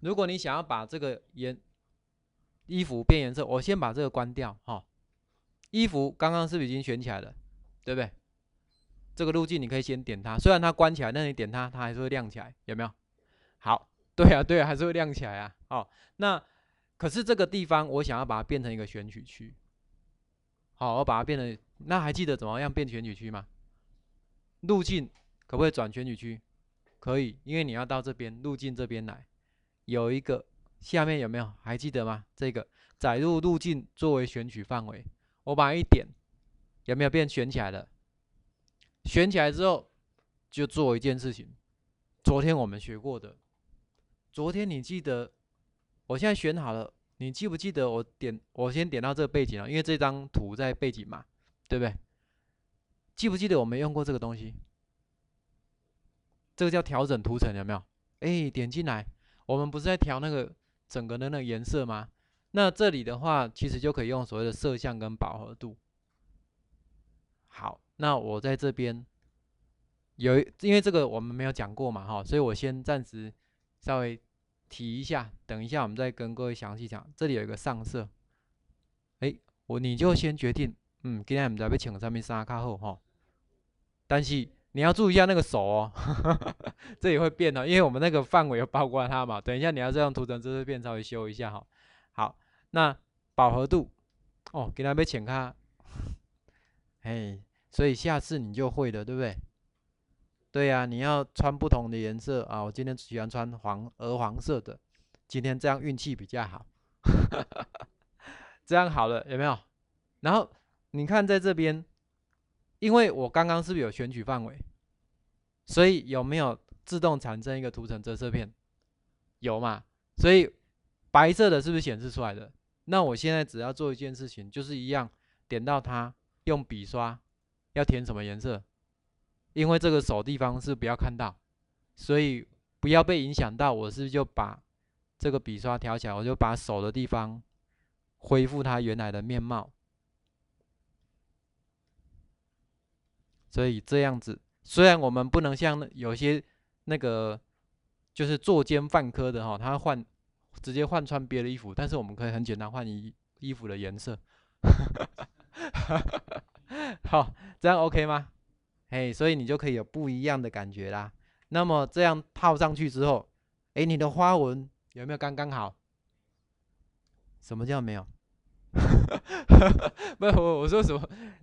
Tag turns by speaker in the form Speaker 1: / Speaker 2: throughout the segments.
Speaker 1: 如果你想要把这个颜衣服变颜色，我先把这个关掉哈。衣服刚刚是不是已经选起来了？对不对？这个路径你可以先点它，虽然它关起来，那你点它，它还是会亮起来，有没有？好，对啊，对啊，还是会亮起来啊。哦，那可是这个地方我想要把它变成一个选取区，好，我把它变成。那还记得怎么样变选取区吗？路径可不可以转选取区？可以，因为你要到这边路径这边来。有一个下面有没有还记得吗？这个载入路径作为选取范围，我把一点有没有变选起来了？选起来之后就做一件事情，昨天我们学过的，昨天你记得？我现在选好了，你记不记得我点我先点到这个背景啊？因为这张图在背景嘛，对不对？记不记得我们用过这个东西？这个叫调整图层，有没有？哎，点进来。我们不是在调那个整个的那个颜色吗？那这里的话，其实就可以用所谓的色相跟饱和度。好，那我在这边有，因为这个我们没有讲过嘛，哈，所以我先暂时稍微提一下，等一下我们再跟各位详细讲。这里有一个上色，哎，我你就先决定，嗯，今天我们道要请什么衫较好哈，但是。你要注意一下那个手哦，这也会变的，因为我们那个范围有包括它嘛。等一下你要这样图层，这是变稍微修一下哈。好，那饱和度哦，给它被浅咖。哎，所以下次你就会了，对不对？对呀，你要穿不同的颜色啊。我今天喜欢穿黄鹅黄色的，今天这样运气比较好。这样好了，有没有？然后你看在这边。因为我刚刚是不是有选取范围，所以有没有自动产生一个图层折射片？有嘛？所以白色的是不是显示出来的？那我现在只要做一件事情，就是一样点到它，用笔刷要填什么颜色？因为这个手地方是不要看到，所以不要被影响到。我是就把这个笔刷调起来，我就把手的地方恢复它原来的面貌。所以这样子，虽然我们不能像有些那个就是作奸犯科的哈，他换直接换穿别的衣服，但是我们可以很简单换衣衣服的颜色。好，这样 OK 吗？哎，所以你就可以有不一样的感觉啦。那么这样套上去之后，哎，你的花纹有没有刚刚好？什么叫没有？不，我我说什么？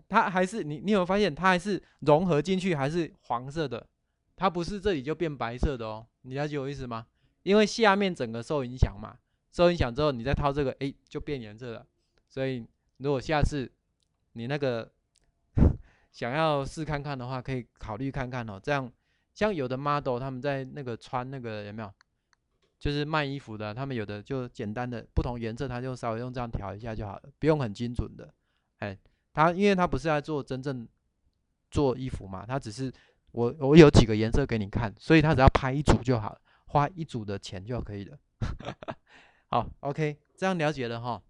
Speaker 1: 它还是你，你有有发现它还是融合进去，还是黄色的？它不是这里就变白色的哦。你了解我意思吗？因为下面整个受影响嘛，受影响之后你再套这个，哎，就变颜色了。所以如果下次你那个 想要试看看的话，可以考虑看看哦。这样像有的 model 他们在那个穿那个有没有，就是卖衣服的，他们有的就简单的不同颜色，他就稍微用这样调一下就好了，不用很精准的，哎。他，因为他不是在做真正做衣服嘛，他只是我我有几个颜色给你看，所以他只要拍一组就好了，花一组的钱就可以了。好，OK，这样了解了哈。